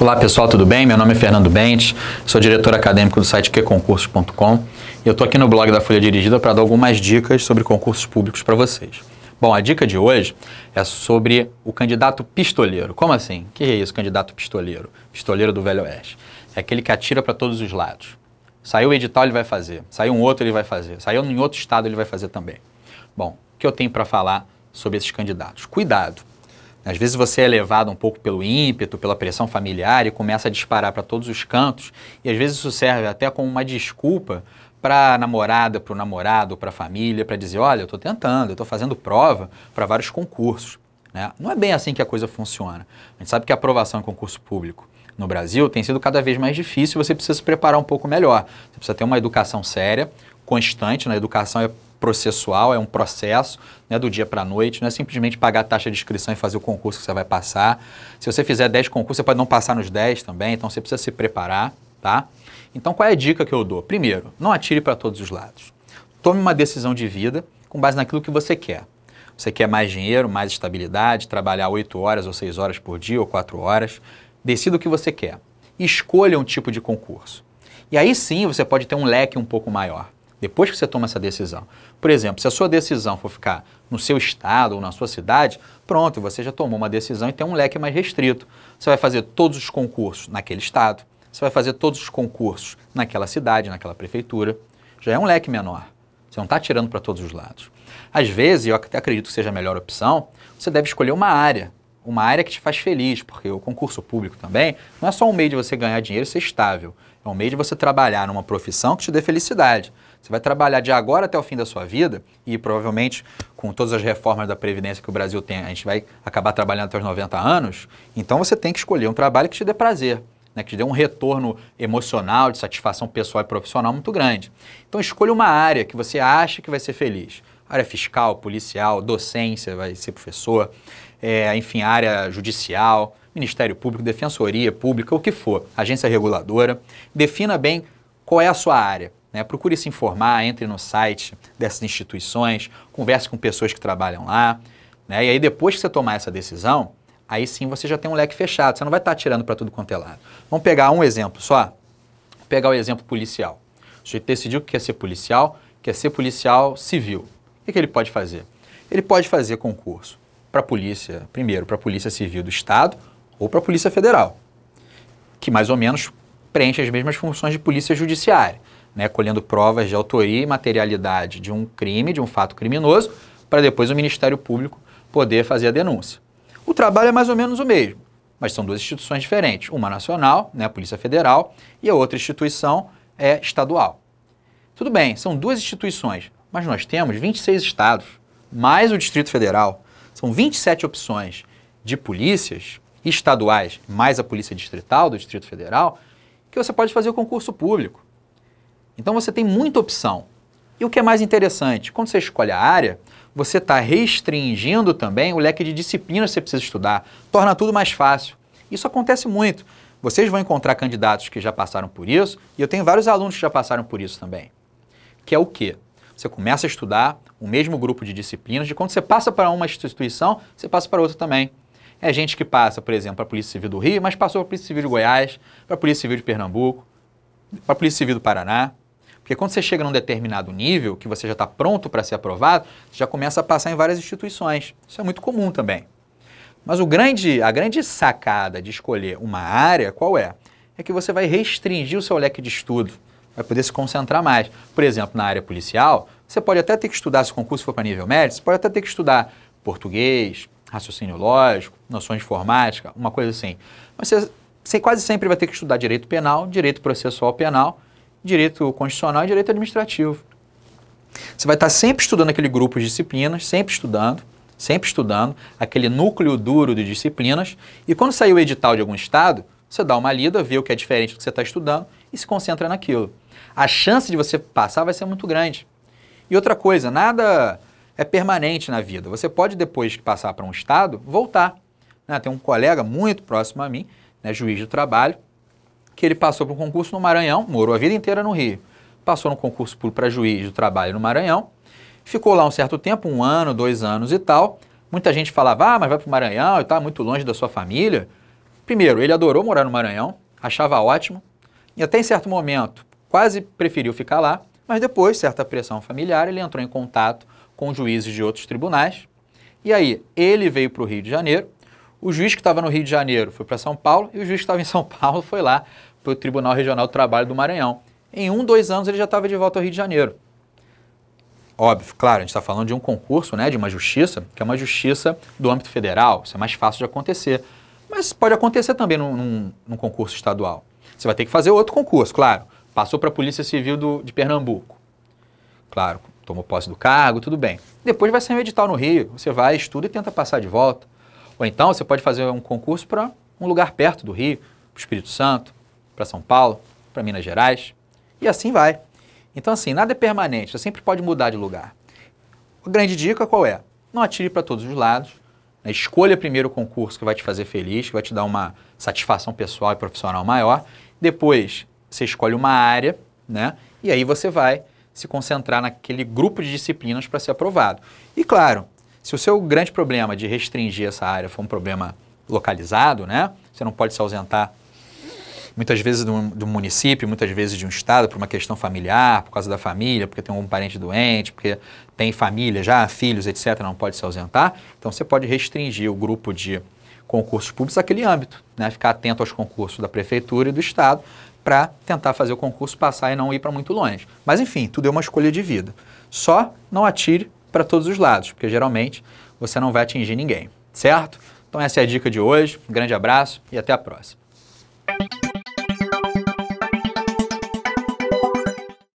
Olá pessoal, tudo bem? Meu nome é Fernando Bentes, sou diretor acadêmico do site qconcursos.com e eu estou aqui no blog da Folha Dirigida para dar algumas dicas sobre concursos públicos para vocês. Bom, a dica de hoje é sobre o candidato pistoleiro. Como assim? O que é isso, candidato pistoleiro? Pistoleiro do Velho Oeste. É aquele que atira para todos os lados. Saiu o edital, ele vai fazer. Saiu um outro, ele vai fazer. Saiu em outro estado, ele vai fazer também. Bom, o que eu tenho para falar sobre esses candidatos? Cuidado! Às vezes você é levado um pouco pelo ímpeto, pela pressão familiar e começa a disparar para todos os cantos, e às vezes isso serve até como uma desculpa para a namorada, para o namorado, para a família, para dizer: olha, eu estou tentando, eu estou fazendo prova para vários concursos. Né? Não é bem assim que a coisa funciona. A gente sabe que a aprovação em concurso público no Brasil tem sido cada vez mais difícil, você precisa se preparar um pouco melhor. Você precisa ter uma educação séria, constante, na né? educação é processual, é um processo, né, do dia para a noite, não é simplesmente pagar a taxa de inscrição e fazer o concurso que você vai passar. Se você fizer 10 concursos, você pode não passar nos 10 também, então você precisa se preparar, tá? Então qual é a dica que eu dou? Primeiro, não atire para todos os lados. Tome uma decisão de vida com base naquilo que você quer. Você quer mais dinheiro, mais estabilidade, trabalhar 8 horas ou 6 horas por dia ou 4 horas, decida o que você quer. Escolha um tipo de concurso. E aí sim você pode ter um leque um pouco maior depois que você toma essa decisão. Por exemplo, se a sua decisão for ficar no seu estado ou na sua cidade, pronto, você já tomou uma decisão e tem um leque mais restrito. Você vai fazer todos os concursos naquele estado, você vai fazer todos os concursos naquela cidade, naquela prefeitura. Já é um leque menor. Você não está tirando para todos os lados. Às vezes, eu até acredito que seja a melhor opção, você deve escolher uma área, uma área que te faz feliz, porque o concurso público também não é só um meio de você ganhar dinheiro e ser estável. É um meio de você trabalhar numa profissão que te dê felicidade. Você vai trabalhar de agora até o fim da sua vida e provavelmente com todas as reformas da Previdência que o Brasil tem, a gente vai acabar trabalhando até os 90 anos. Então você tem que escolher um trabalho que te dê prazer. Né, que te dê um retorno emocional, de satisfação pessoal e profissional muito grande. Então escolha uma área que você acha que vai ser feliz. Área fiscal, policial, docência, vai ser professor, é, enfim, área judicial, Ministério Público, Defensoria Pública, o que for, agência reguladora. Defina bem qual é a sua área. Né? Procure se informar, entre no site dessas instituições, converse com pessoas que trabalham lá. Né? E aí, depois que você tomar essa decisão, aí sim você já tem um leque fechado, você não vai estar tirando para tudo quanto é lado. Vamos pegar um exemplo só? Vou pegar o exemplo policial. O sujeito decidiu que quer ser policial, quer ser policial civil. O que, que ele pode fazer? Ele pode fazer concurso para a polícia, primeiro, para a Polícia Civil do Estado ou para a Polícia Federal, que mais ou menos preenche as mesmas funções de polícia judiciária né, colhendo provas de autoria e materialidade de um crime, de um fato criminoso, para depois o Ministério Público poder fazer a denúncia. O trabalho é mais ou menos o mesmo, mas são duas instituições diferentes, uma nacional, né, a Polícia Federal, e a outra instituição é estadual. Tudo bem, são duas instituições, mas nós temos 26 estados, mais o Distrito Federal. São 27 opções de polícias estaduais, mais a Polícia Distrital do Distrito Federal, que você pode fazer o concurso público. Então você tem muita opção. E o que é mais interessante, quando você escolhe a área, você está restringindo também o leque de disciplinas que você precisa estudar, torna tudo mais fácil. Isso acontece muito. Vocês vão encontrar candidatos que já passaram por isso, e eu tenho vários alunos que já passaram por isso também. Que é o quê? Você começa a estudar o mesmo grupo de disciplinas, de quando você passa para uma instituição, você passa para outra também. É gente que passa, por exemplo, para a Polícia Civil do Rio, mas passou para a Polícia Civil de Goiás, para a Polícia Civil de Pernambuco, para a Polícia Civil do Paraná. Porque quando você chega num determinado nível, que você já está pronto para ser aprovado, você já começa a passar em várias instituições. Isso é muito comum também. Mas o grande, a grande sacada de escolher uma área, qual é? É que você vai restringir o seu leque de estudo, vai poder se concentrar mais. Por exemplo, na área policial, você pode até ter que estudar, se o concurso for para nível médio, você pode até ter que estudar português, raciocínio lógico, noções de informática, uma coisa assim. Mas você, você quase sempre vai ter que estudar direito penal, direito processual penal, direito constitucional e direito administrativo. Você vai estar sempre estudando aquele grupo de disciplinas, sempre estudando, sempre estudando, aquele núcleo duro de disciplinas, e quando sair o edital de algum estado, você dá uma lida, vê o que é diferente do que você está estudando e se concentra naquilo. A chance de você passar vai ser muito grande. E outra coisa, nada é permanente na vida. Você pode, depois que passar para um estado, voltar. Né? Tem um colega muito próximo a mim, né, juiz do trabalho, que ele passou para o concurso no Maranhão, morou a vida inteira no Rio. Passou no concurso para juiz do trabalho no Maranhão, ficou lá um certo tempo, um ano, dois anos e tal. Muita gente falava, ah, mas vai para o Maranhão e muito longe da sua família. Primeiro, ele adorou morar no Maranhão, achava ótimo, e até em certo momento quase preferiu ficar lá, mas depois, certa pressão familiar, ele entrou em contato com juízes de outros tribunais. E aí, ele veio para o Rio de Janeiro, o juiz que estava no Rio de Janeiro foi para São Paulo e o juiz que estava em São Paulo foi lá o Tribunal Regional do Trabalho do Maranhão. Em um, dois anos ele já estava de volta ao Rio de Janeiro. Óbvio, claro, a gente está falando de um concurso, né, de uma justiça, que é uma justiça do âmbito federal, isso é mais fácil de acontecer. Mas pode acontecer também num, num, num concurso estadual. Você vai ter que fazer outro concurso, claro. Passou para a Polícia Civil do, de Pernambuco. Claro, tomou posse do cargo, tudo bem. Depois vai sair um edital no Rio, você vai, estuda e tenta passar de volta. Ou então você pode fazer um concurso para um lugar perto do Rio, para o Espírito Santo, para São Paulo, para Minas Gerais, e assim vai. Então, assim, nada é permanente, você sempre pode mudar de lugar. A grande dica qual é? Não atire para todos os lados, né? escolha primeiro o concurso que vai te fazer feliz, que vai te dar uma satisfação pessoal e profissional maior, depois você escolhe uma área, né? E aí você vai se concentrar naquele grupo de disciplinas para ser aprovado. E claro, se o seu grande problema de restringir essa área for um problema localizado, né? Você não pode se ausentar muitas vezes de um, de um município, muitas vezes de um estado, por uma questão familiar, por causa da família, porque tem um parente doente, porque tem família já, filhos, etc., não pode se ausentar. Então você pode restringir o grupo de concursos públicos àquele âmbito, né? ficar atento aos concursos da prefeitura e do estado para tentar fazer o concurso passar e não ir para muito longe. Mas enfim, tudo é uma escolha de vida. Só não atire para todos os lados, porque geralmente você não vai atingir ninguém, certo? Então essa é a dica de hoje. Um grande abraço e até a próxima.